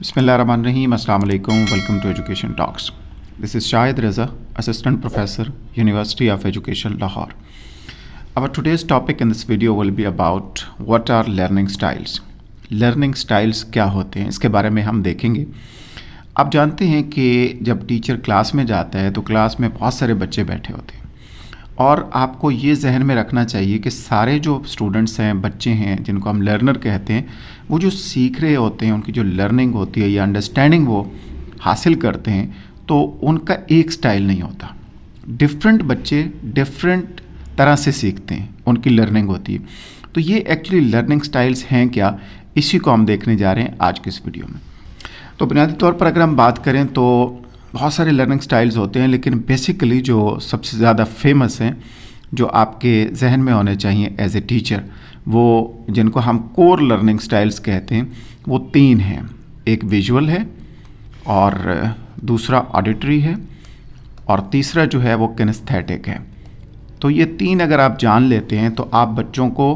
अस्सलाम welcome to education talks this is Shahid Raza assistant professor university of education Lahore our today's topic in this video will be about what are learning styles learning styles क्या होते हैं इसके बारे में हम देखेंगे आप जानते हैं कि जब टीचर क्लास में जाता है तो क्लास में बहुत सारे बच्चे बैठे होते हैं और आपको ये जहन में रखना चाहिए कि सारे जो स्टूडेंट्स हैं बच्चे हैं जिनको हम लर्नर कहते हैं वो जो सीख रहे होते हैं उनकी जो लर्निंग होती है या अंडरस्टैंडिंग वो हासिल करते हैं तो उनका एक स्टाइल नहीं होता डिफरेंट बच्चे डिफरेंट तरह से सीखते हैं उनकी लर्निंग होती है तो ये एक्चुअली लर्निंग स्टाइल्स हैं क्या इसी को हम देखने जा रहे हैं आज के इस वीडियो में तो बुनियादी तौर पर अगर हम बात करें तो बहुत सारे लर्निंग स्टाइल्स होते हैं लेकिन बेसिकली जो सबसे ज़्यादा फेमस हैं जो आपके जहन में होने चाहिए एज ए टीचर वो जिनको हम कोर लर्निंग स्टाइल्स कहते हैं वो तीन हैं एक विजुअल है और दूसरा ऑडिटरी है और तीसरा जो है वो किनेस्थेटिक है तो ये तीन अगर आप जान लेते हैं तो आप बच्चों को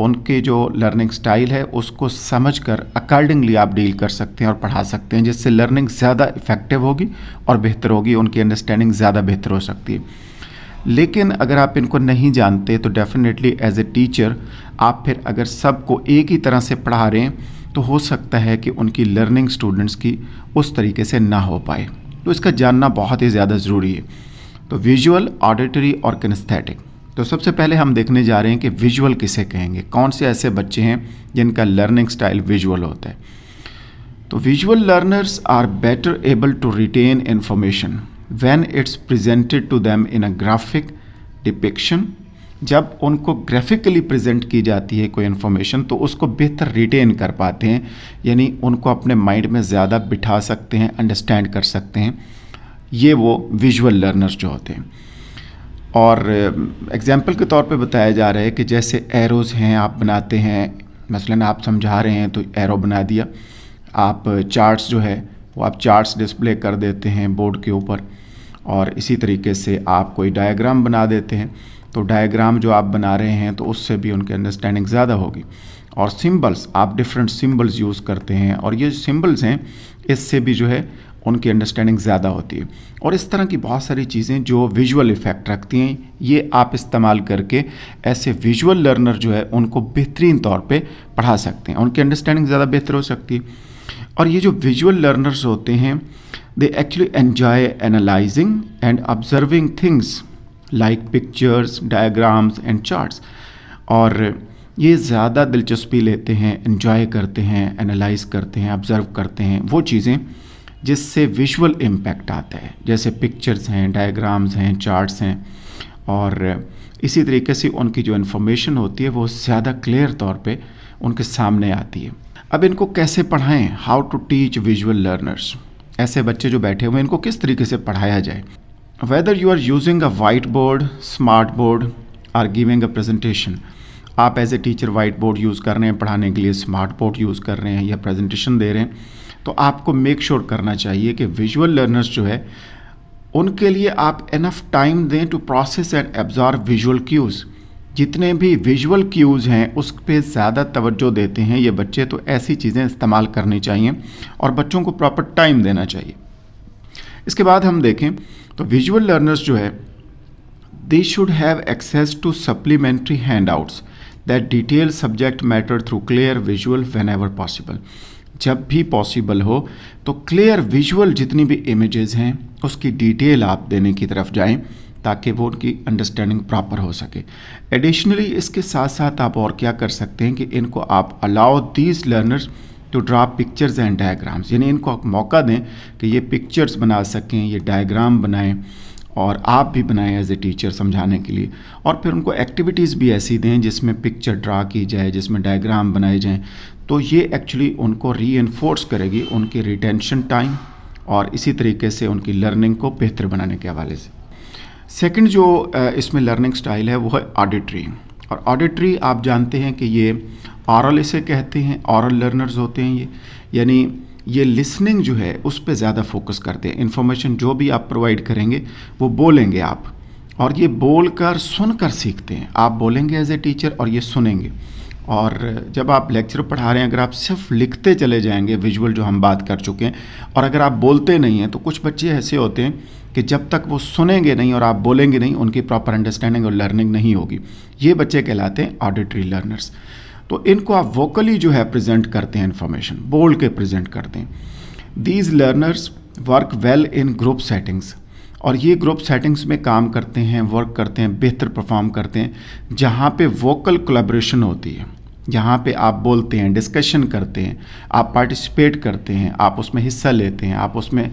उनके जो लर्निंग स्टाइल है उसको समझ कर अकॉर्डिंगली आप डील कर सकते हैं और पढ़ा सकते हैं जिससे लर्निंग ज़्यादा इफेक्टिव होगी और बेहतर होगी उनकी अंडरस्टैंडिंग ज़्यादा बेहतर हो सकती है लेकिन अगर आप इनको नहीं जानते तो डेफिनेटली एज ए टीचर आप फिर अगर सबको एक ही तरह से पढ़ा रहे हैं तो हो सकता है कि उनकी लर्निंग स्टूडेंट्स की उस तरीके से ना हो पाए तो इसका जानना बहुत ही ज़्यादा ज़रूरी है तो विजुअल ऑडिटरी और कनस्थेटिक तो सबसे पहले हम देखने जा रहे हैं कि विजुअल किसे कहेंगे कौन से ऐसे बच्चे हैं जिनका लर्निंग स्टाइल विजुअल होता है तो visual learners are better able to retain information when its presented to them in a graphic depiction जब उनको ग्राफिकली प्रेजेंट की जाती है कोई इन्फॉर्मेशन तो उसको बेहतर रिटेन कर पाते हैं यानी उनको अपने माइंड में ज़्यादा बिठा सकते हैं अंडरस्टैंड कर सकते हैं ये वो विजुअल लर्नर्स जो होते हैं और एग्ज़ाम्पल के तौर पे बताया जा रहा है कि जैसे एरोज़ हैं आप बनाते हैं मसलन आप समझा रहे हैं तो एरो बना दिया आप चार्ट्स जो है वो आप चार्ट्स डिस्प्ले कर देते हैं बोर्ड के ऊपर और इसी तरीके से आप कोई डायग्राम बना देते हैं तो डायग्राम जो आप बना रहे हैं तो उससे भी उनकी अंडरस्टैंडिंग ज़्यादा होगी और सिंबल्स आप डिफरेंट सिंबल्स यूज़ करते हैं और ये सिंबल्स हैं इससे भी जो है उनकी अंडरस्टैंडिंग ज़्यादा होती है और इस तरह की बहुत सारी चीज़ें जो विजुअल इफ़ेक्ट रखती हैं ये आप इस्तेमाल करके ऐसे विजुअल लर्नर जो है उनको बेहतरीन तौर पे पढ़ा सकते हैं उनकी अंडरस्टैंडिंग ज़्यादा बेहतर हो सकती है और ये जो विजुअल लर्नर्स होते हैं they actually enjoy analysing and observing things like pictures diagrams and charts और ये ज़्यादा दिलचस्पी लेते हैं इन्जॉय करते हैं एनालाइज करते हैं ऑब्ज़र्व करते हैं वो चीज़ें जिससे विजुअल इम्पैक्ट आता है जैसे पिक्चर्स हैं डायग्राम्स हैं चार्ट्स हैं और इसी तरीके से उनकी जो इन्फॉर्मेशन होती है वो ज़्यादा क्लियर तौर पे उनके सामने आती है अब इनको कैसे पढ़ाएं how to teach visual learners ऐसे बच्चे जो बैठे हुए हैं इनको किस तरीके से पढ़ाया जाए whether you are using a white board smart board or giving a presentation आप as a teacher white board use कर रहे हैं पढ़ाने के लिए स्मार्ट बोर्ड यूज़ कर रहे हैं या प्रेजेंटेशन दे रहे हैं तो आपको मेक श्योर sure करना चाहिए कि विजुअल लर्नर्स जो है उनके लिए आप इनफ टाइम दें to process and absorb visual cues जितने भी विजुअल क्यूज़ हैं उस पर ज़्यादा तवज्जो देते हैं ये बच्चे तो ऐसी चीज़ें इस्तेमाल करनी चाहिए और बच्चों को प्रॉपर टाइम देना चाहिए इसके बाद हम देखें तो विजुअल लर्नर्स जो है they should have access to supplementary handouts that detail subject matter through clear visual whenever possible जब भी पॉसिबल हो तो क्लियर विजुअल जितनी भी इमेजेस हैं उसकी डिटेल आप देने की तरफ जाएं ताकि वो उनकी अंडरस्टैंडिंग प्रॉपर हो सके एडिशनली इसके साथ साथ आप और क्या कर सकते हैं कि इनको आप allow these learners to draw pictures and diagrams यानी इनको आप मौका दें कि ये पिक्चर्स बना सकें ये डायग्राम बनाएं और आप भी बनाएं एज ए टीचर समझाने के लिए और फिर उनको एक्टिविटीज़ भी ऐसी दें जिसमें पिक्चर ड्रा की जाए जिसमें डायग्राम बनाए जाएं तो ये एक्चुअली उनको री करेगी उनकी रिटेंशन टाइम और इसी तरीके से उनकी लर्निंग को बेहतर बनाने के हवाले से सेकंड जो इसमें लर्निंग स्टाइल है वो है ऑडिटरी और ऑडिटरी आप जानते हैं कि ये औरल इसे कहते हैं औरल लर्नर्स होते हैं ये यानी ये लिसनिंग जो है उस पर ज़्यादा फोकस करते हैं इन्फॉर्मेशन जो भी आप प्रोवाइड करेंगे वो बोलेंगे आप और ये बोल कर सुन कर सीखते हैं आप बोलेंगे एज ए टीचर और ये सुनेंगे और जब आप लेक्चर पढ़ा रहे हैं अगर आप सिर्फ लिखते चले जाएंगे विजुअल जो हम बात कर चुके हैं और अगर आप बोलते नहीं हैं तो कुछ बच्चे ऐसे होते हैं कि जब तक वो सुनेंगे नहीं और आप बोलेंगे नहीं उनकी प्रॉपर अंडरस्टैंडिंग और लर्निंग नहीं होगी ये बच्चे कहलाते हैं ऑडिटरी लर्नर्स तो इनको आप वोकली जो है प्रजेंट करते हैं इन्फॉर्मेशन बोल के प्रजेंट करते हैं these learners work well in group settings और ये ग्रुप सेटिंग्स में काम करते हैं वर्क करते हैं बेहतर परफॉर्म करते हैं जहाँ पे वोकल कोलेब्रेशन होती है जहाँ पे आप बोलते हैं डिस्कशन करते हैं आप पार्टिसिपेट करते हैं आप उसमें हिस्सा लेते हैं आप उसमें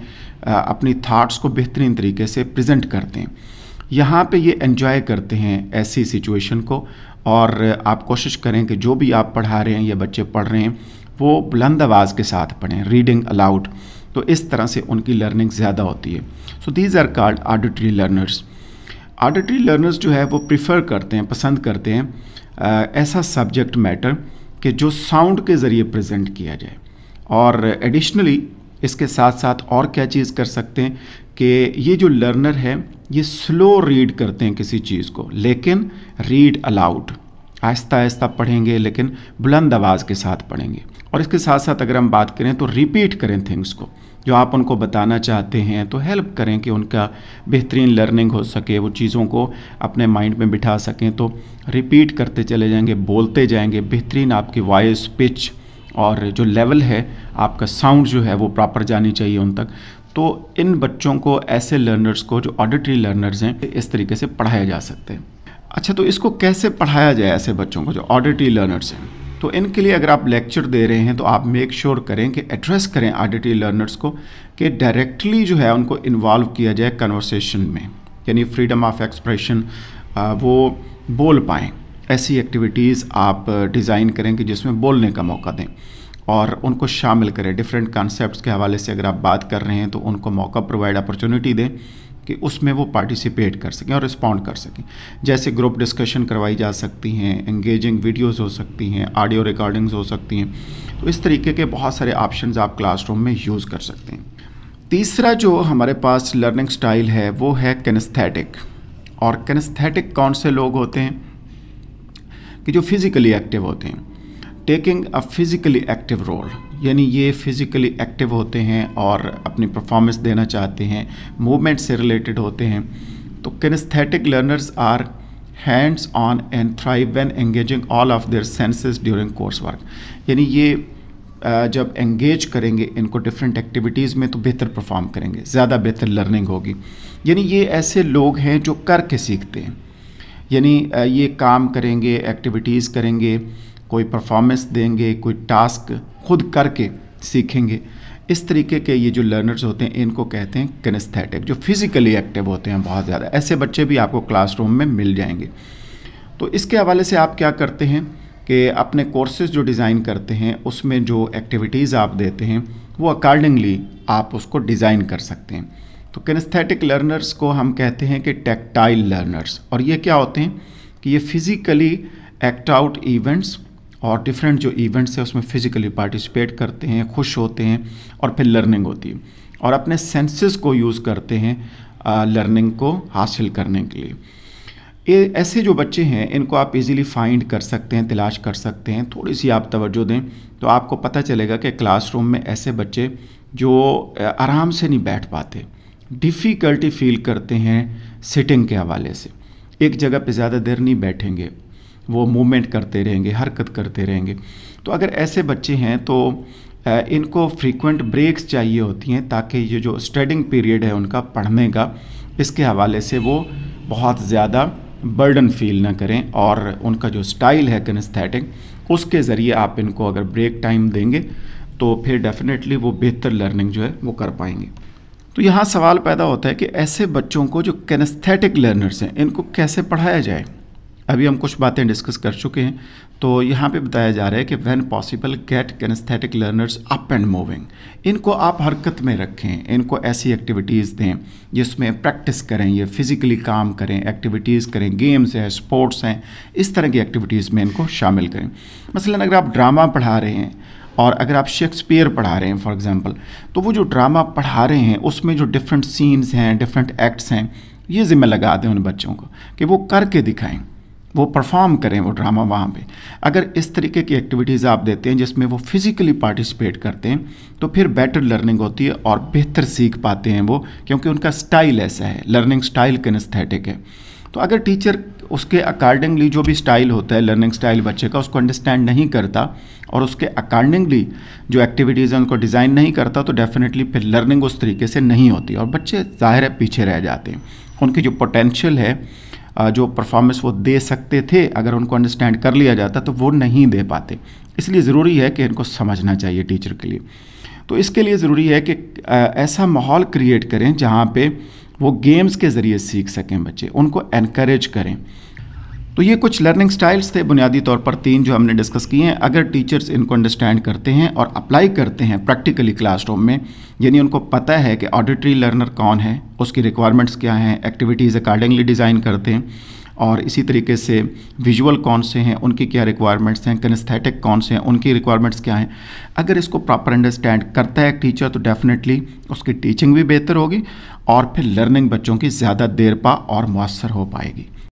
अपनी थाट्स को बेहतरीन तरीके से प्रजेंट करते हैं यहाँ पर ये इन्जॉय करते हैं ऐसी सिचुएशन को और आप कोशिश करें कि जो भी आप पढ़ा रहे हैं या बच्चे पढ़ रहे हैं वो बुलंद आवाज़ के साथ पढ़ें रीडिंग अलाउड तो इस तरह से उनकी लर्निंग ज़्यादा होती है so these are called auditory learners auditory learners जो है वो प्रिफर करते हैं पसंद करते हैं आ, ऐसा सब्जेक्ट मैटर कि जो साउंड के ज़रिए प्रजेंट किया जाए और एडिशनली इसके साथ साथ और क्या चीज़ कर सकते हैं कि ये जो लर्नर है ये स्लो रीड करते हैं किसी चीज़ को लेकिन रीड अलाउड आहिस्ता आहिस्ता पढ़ेंगे लेकिन बुलंद आवाज़ के साथ पढ़ेंगे और इसके साथ साथ अगर हम बात करें तो रिपीट करें थिंग्स को जो आप उनको बताना चाहते हैं तो हेल्प करें कि उनका बेहतरीन लर्निंग हो सके वो चीज़ों को अपने माइंड में बिठा सकें तो रिपीट करते चले जाएंगे बोलते जाएंगे बेहतरीन आपकी वॉइस पिच और जो लेवल है आपका साउंड जो है वो प्रॉपर जानी चाहिए उन तक तो इन बच्चों को ऐसे लर्नर्स को जो ऑडिटरी लर्नर्स हैं इस तरीके से पढ़ाया जा सकते हैं अच्छा तो इसको कैसे पढ़ाया जाए ऐसे बच्चों को जो ऑडिटरी लर्नर्स हैं तो इनके लिए अगर आप लेक्चर दे रहे हैं तो आप मेक श्योर sure करें कि एड्रेस करें आडिटिव लर्नर्स को कि डायरेक्टली जो है उनको इन्वॉल्व किया जाए कन्वर्सेशन में यानी फ्रीडम ऑफ एक्सप्रेशन वो बोल पाएँ ऐसी एक्टिविटीज़ आप डिज़ाइन करें कि जिसमें बोलने का मौका दें और उनको शामिल करें डिफरेंट कॉन्सेप्ट्स के हवाले से अगर आप बात कर रहे हैं तो उनको मौका प्रोवाइड अपॉर्चुनिटी दें कि उसमें वो पार्टिसिपेट कर सकें और रिस्पॉन्ड कर सकें जैसे ग्रुप डिस्कशन करवाई जा सकती हैं एंगेजिंग वीडियोस हो सकती हैं ऑडियो रिकॉर्डिंग्स हो सकती हैं तो इस तरीके के बहुत सारे ऑप्शंस आप क्लासरूम में यूज़ कर सकते हैं तीसरा जो हमारे पास लर्निंग स्टाइल है वो है कैनस्थेटिक और कैनस्थेटिक कौन से लोग होते हैं कि जो फिज़िकली एक्टिव होते हैं taking a physically active role यानी ये फिज़िकली एक्टिव होते हैं और अपनी परफॉर्मेंस देना चाहते हैं मूवमेंट से रिलेटेड होते हैं तो kinesthetic learners are hands on and thrive when engaging all of their senses during course work यानी ये जब एंगेज करेंगे इनको डिफरेंट एक्टिविटीज़ में तो बेहतर परफॉर्म करेंगे ज़्यादा बेहतर लर्निंग होगी यानी ये ऐसे लोग हैं जो करके सीखते हैं यानी ये काम करेंगे एक्टिविटीज़ करेंगे कोई परफॉर्मेंस देंगे कोई टास्क खुद करके सीखेंगे इस तरीके के ये जो लर्नर्स होते हैं इनको कहते हैं किनेस्थेटिक जो फिज़िकली एक्टिव होते हैं बहुत ज़्यादा ऐसे बच्चे भी आपको क्लासरूम में मिल जाएंगे तो इसके हवाले से आप क्या करते हैं कि अपने कोर्सेज जो डिज़ाइन करते हैं उसमें जो एक्टिविटीज़ आप देते हैं वो अकॉर्डिंगली आप उसको डिज़ाइन कर सकते हैं तो कैनस्थेटिक लर्नर्स को हम कहते हैं कि टेक्टाइल लर्नर्स और ये क्या होते हैं कि ये फिज़िकली एक्ट आउट इवेंट्स और डिफरेंट जो इवेंट्स हैं उसमें फ़िज़िकली पार्टिसिपेट करते हैं खुश होते हैं और फिर लर्निंग होती है और अपने सेंसेस को यूज़ करते हैं लर्निंग को हासिल करने के लिए ये ऐसे जो बच्चे हैं इनको आप इजीली फाइंड कर सकते हैं तलाश कर सकते हैं थोड़ी सी आप तवज्जो दें तो आपको पता चलेगा कि क्लासरूम में ऐसे बच्चे जो आराम से नहीं बैठ पाते डिफ़िकल्टी फील करते हैं सिटिंग के हवाले से एक जगह पे ज़्यादा देर नहीं बैठेंगे वो मूवमेंट करते रहेंगे हरकत करते रहेंगे तो अगर ऐसे बच्चे हैं तो इनको फ्रीक्वेंट ब्रेक्स चाहिए होती हैं ताकि ये जो स्टडिंग पीरियड है उनका पढ़ने का इसके हवाले से वो बहुत ज़्यादा बर्डन फील ना करें और उनका जो स्टाइल है कनस्थेटिक उसके ज़रिए आप इनको अगर ब्रेक टाइम देंगे तो फिर डेफिनेटली वो बेहतर लर्निंग जो है वो कर पाएंगे तो यहाँ सवाल पैदा होता है कि ऐसे बच्चों को जो कैनस्थेटिक लर्नर्स हैं इनको कैसे पढ़ाया जाए अभी हम कुछ बातें डिस्कस कर चुके हैं तो यहाँ पे बताया जा रहा है कि when possible get kinesthetic learners up and moving इनको आप हरकत में रखें इनको ऐसी एक्टिविटीज़ दें जिसमें प्रैक्टिस करें ये फिज़िकली काम करें एक्टिविटीज़ करें गेम्स हैं स्पोर्ट्स हैं इस तरह की एक्टिविटीज़ में इनको शामिल करें मसलन अगर आप ड्रामा पढ़ा रहे हैं और अगर आप शेक्सपियर पढ़ा रहे हैं फॉर एग्ज़ाम्पल तो वो जो ड्रामा पढ़ा रहे हैं उसमें जो डिफरेंट सीन्स हैं डिफरेंट एक्ट्स हैं ये ज़िम्मे लगा दें उन बच्चों को कि वो करके दिखाएँ वो परफॉर्म करें वो ड्रामा वहाँ पे अगर इस तरीके की एक्टिविटीज़ आप देते हैं जिसमें वो फिज़िकली पार्टिसिपेट करते हैं तो फिर बेटर लर्निंग होती है और बेहतर सीख पाते हैं वो क्योंकि उनका स्टाइल ऐसा है लर्निंग स्टाइल कनस्थेटिक है तो अगर टीचर उसके अकॉर्डिंगली जो भी स्टाइल होता है लर्निंग स्टाइल बच्चे का उसको अंडरस्टैंड नहीं करता और उसके अकॉर्डिंगली जो एक्टिविटीज़ हैं उनको डिज़ाइन नहीं करता तो डेफिनेटली फिर लर्निंग उस तरीके से नहीं होती और बच्चे ज़ाहिर है पीछे रह जाते हैं उनकी जो पोटेंशियल है जो परफॉर्मेंस वो दे सकते थे अगर उनको अंडरस्टैंड कर लिया जाता तो वो नहीं दे पाते इसलिए ज़रूरी है कि इनको समझना चाहिए टीचर के लिए तो इसके लिए ज़रूरी है कि ऐसा माहौल क्रिएट करें जहाँ पे वो गेम्स के ज़रिए सीख सकें बच्चे उनको इनक्रेज करें तो ये कुछ लर्निंग स्टाइल्स थे बुनियादी तौर पर तीन जो हमने डिस्कस किए हैं अगर टीचर्स इनको अंडरस्टैंड करते हैं और अप्लाई करते हैं प्रैक्टिकली क्लासरूम में यानी उनको पता है कि ऑडिटरी लर्नर कौन है उसकी रिक्वायरमेंट्स क्या हैं एक्टिविटीज़ अकॉर्डिंगली डिज़ाइन करते हैं और इसी तरीके से विजुअल कौन से हैं उनकी क्या रिक्वायरमेंट्स हैं कनस्थेटिक कौन से हैं उनकी रिक्वायरमेंट्स क्या हैं अगर इसको प्रॉपर अंडरस्टैंड करता है टीचर तो डेफिनेटली उसकी टीचिंग भी बेहतर होगी और फिर लर्निंग बच्चों की ज़्यादा देर पा और मवसर हो पाएगी